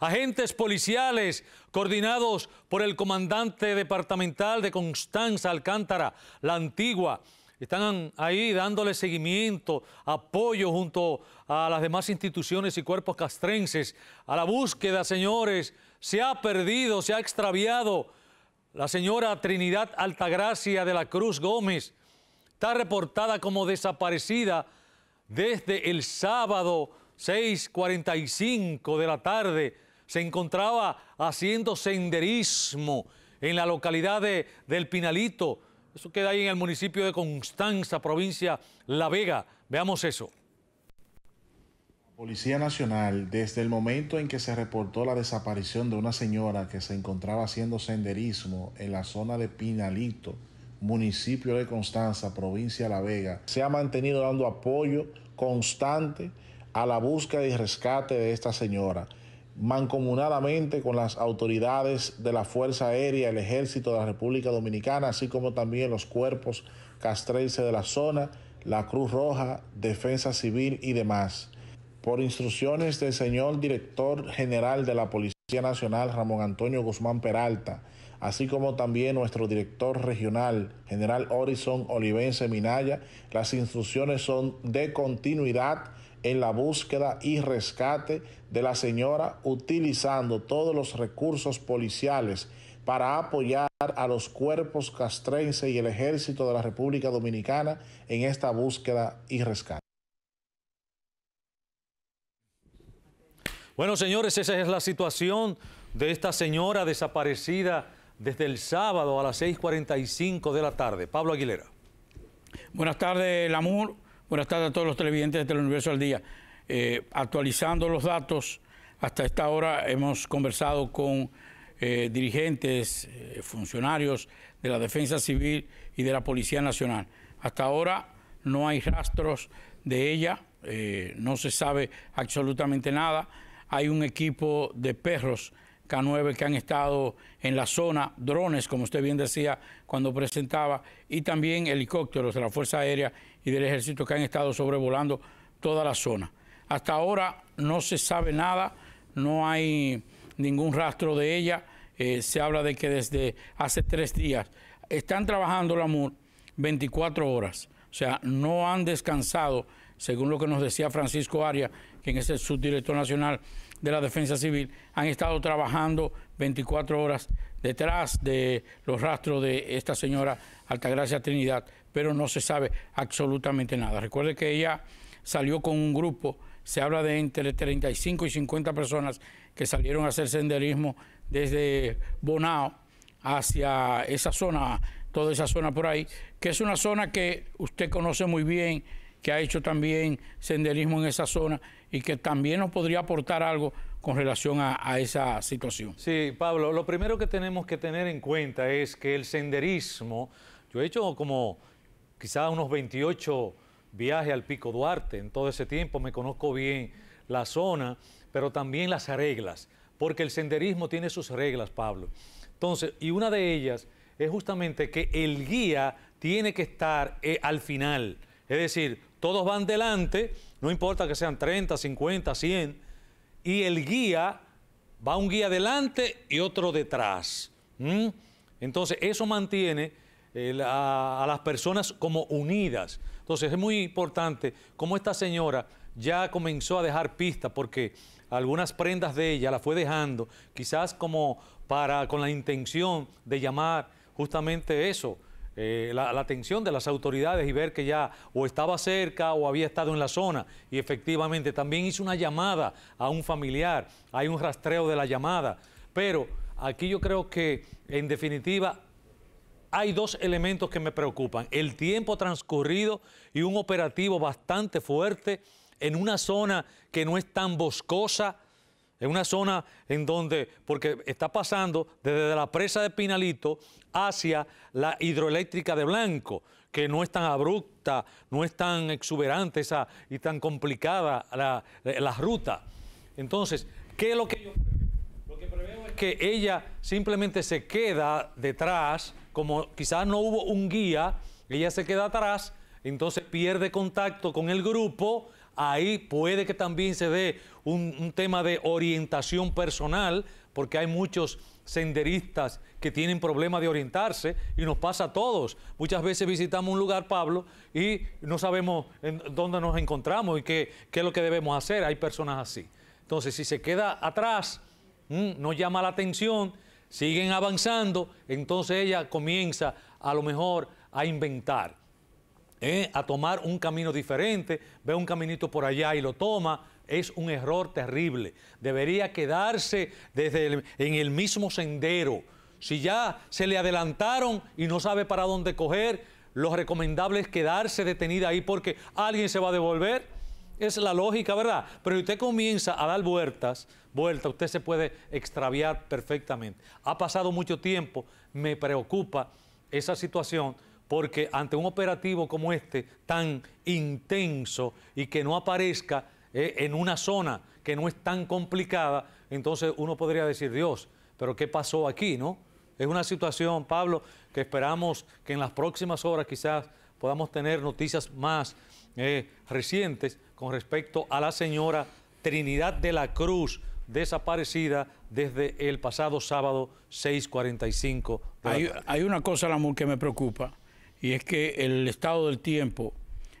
agentes policiales coordinados por el comandante departamental de Constanza Alcántara, la antigua, están ahí dándole seguimiento, apoyo junto a las demás instituciones y cuerpos castrenses a la búsqueda, señores. Se ha perdido, se ha extraviado la señora Trinidad Altagracia de la Cruz Gómez. Está reportada como desaparecida desde el sábado 6.45 de la tarde se encontraba haciendo senderismo en la localidad del Pinalito. Eso queda ahí en el municipio de Constanza, provincia La Vega. Veamos eso. Policía Nacional, desde el momento en que se reportó la desaparición de una señora que se encontraba haciendo senderismo en la zona de Pinalito, municipio de Constanza, provincia La Vega, se ha mantenido dando apoyo constante a la búsqueda y rescate de esta señora mancomunadamente con las autoridades de la Fuerza Aérea, el Ejército de la República Dominicana, así como también los cuerpos castrense de la zona, la Cruz Roja, Defensa Civil y demás. Por instrucciones del señor director general de la Policía Nacional, Ramón Antonio Guzmán Peralta, así como también nuestro director regional, general Horizon Olivense Minaya, las instrucciones son de continuidad en la búsqueda y rescate de la señora utilizando todos los recursos policiales para apoyar a los cuerpos castrenses y el ejército de la República Dominicana en esta búsqueda y rescate. Bueno, señores, esa es la situación de esta señora desaparecida desde el sábado a las 6.45 de la tarde. Pablo Aguilera. Buenas tardes, Lamur. Buenas tardes a todos los televidentes de Teleuniverso al Día. Eh, actualizando los datos, hasta esta hora hemos conversado con eh, dirigentes, eh, funcionarios de la Defensa Civil y de la Policía Nacional. Hasta ahora no hay rastros de ella, no se sabe absolutamente nada. Hay un equipo de perros K9 que han estado en la zona, drones, como usted bien decía cuando presentaba, y también helicópteros de la Fuerza Aérea y del ejército que han estado sobrevolando toda la zona. Hasta ahora no se sabe nada, no hay ningún rastro de ella. Eh, se habla de que desde hace tres días están trabajando la MUR 24 horas, o sea, no han descansado según lo que nos decía Francisco Aria quien es el subdirector nacional de la Defensa Civil, han estado trabajando 24 horas detrás de los rastros de esta señora Altagracia Trinidad, pero no se sabe absolutamente nada. Recuerde que ella salió con un grupo, se habla de entre 35 y 50 personas que salieron a hacer senderismo desde Bonao hacia esa zona, toda esa zona por ahí, que es una zona que usted conoce muy bien, que ha hecho también senderismo en esa zona y que también nos podría aportar algo con relación a, esa situación. Sí, Pablo, lo primero que tenemos que tener en cuenta es que el senderismo, yo he hecho como quizás unos 28 viajes al Pico Duarte en todo ese tiempo, me conozco bien la zona, pero también las reglas, porque el senderismo tiene sus reglas, Pablo. Entonces, y una de ellas es justamente que el guía tiene que estar eh, al final, es decir, todos van delante, no importa que sean 30, 50, 100, y el guía va un guía delante y otro detrás. Entonces, eso mantiene eh, a las personas como unidas. Entonces, es muy importante cómo esta señora ya comenzó a dejar pistas porque algunas prendas de ella la fue dejando, quizás como para con la intención de llamar justamente eso, eh, la, la, atención de las autoridades y ver que ya o estaba cerca o había estado en la zona. Y efectivamente también hizo una llamada a un familiar, hay un rastreo de la llamada. Pero aquí yo creo que en definitiva hay dos elementos que me preocupan. El tiempo transcurrido y un operativo bastante fuerte en una zona que no es tan boscosa es una zona en donde, porque está pasando desde la presa de Pinalito hacia la hidroeléctrica de Blanco, que no es tan abrupta, no es tan exuberante esa, y tan complicada la, ruta. Entonces, ¿qué es lo que yo Lo que preveo es que ella simplemente se queda detrás, como quizás no hubo un guía, ella se queda atrás, entonces pierde contacto con el grupo Ahí puede que también se dé un, tema de orientación personal, porque hay muchos senderistas que tienen problemas de orientarse y nos pasa a todos. Muchas veces visitamos un lugar, Pablo, y no sabemos en dónde nos encontramos y qué, es lo que debemos hacer. Hay personas así. Entonces, si se queda atrás, mm, no llama la atención, siguen avanzando, entonces ella comienza a lo mejor a inventar. ¿eh? a tomar un camino diferente, ve un caminito por allá y lo toma, es un error terrible. Debería quedarse en el mismo sendero. Si ya se le adelantaron y no sabe para dónde coger, lo recomendable es quedarse detenida ahí porque alguien se va a devolver. Es la lógica, ¿verdad? Pero si usted comienza a dar vueltas, vueltas, usted se puede extraviar perfectamente. Ha pasado mucho tiempo, me preocupa esa situación porque ante un operativo como este, tan intenso y que no aparezca eh, en una zona que no es tan complicada, entonces uno podría decir, Dios, pero ¿qué pasó aquí, no? Es una situación, Pablo, que esperamos que en las próximas horas quizás podamos tener noticias más eh, recientes con respecto a la señora Trinidad de la Cruz, desaparecida desde el pasado sábado 6.45. hay, hay una cosa, Lamur, que me preocupa y es que el estado del tiempo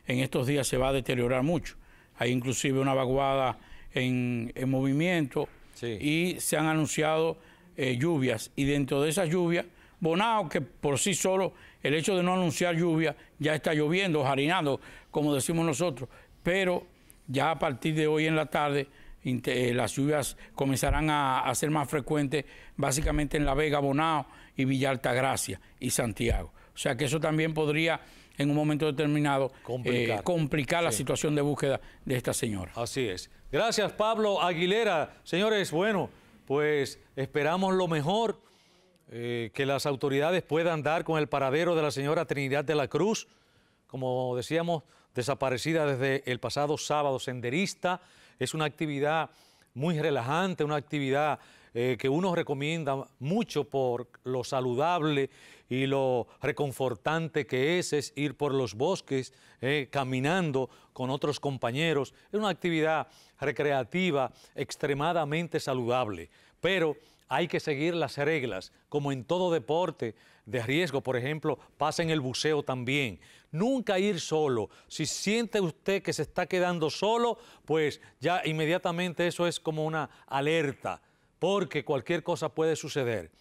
en estos días se va a deteriorar mucho. Hay inclusive una vaguada en, movimiento y se han anunciado eh, lluvias y dentro de esas lluvias, Bonao, que por sí solo el hecho de no anunciar lluvia ya está lloviendo, jarinando, como decimos nosotros, pero ya a partir de hoy en la tarde eh, las lluvias comenzarán a, a ser más frecuentes básicamente en La Vega, Bonao y Villa Altagracia y Santiago. O sea que eso también podría en un momento determinado eh, complicar, la situación de búsqueda de esta señora. Así es. Gracias Pablo Aguilera. Señores, bueno, pues esperamos lo mejor, eh, que las autoridades puedan dar con el paradero de la señora Trinidad de la Cruz, como decíamos, desaparecida desde el pasado sábado, senderista. Es una actividad muy relajante, una actividad eh, que uno recomienda mucho por lo saludable y lo reconfortante que es, es ir por los bosques eh, caminando con otros compañeros. Es una actividad recreativa extremadamente saludable, pero hay que seguir las reglas, como en todo deporte de riesgo, por ejemplo, pasa en el buceo también. Nunca ir solo. Si siente usted que se está quedando solo, pues ya inmediatamente eso es como una alerta porque cualquier cosa puede suceder.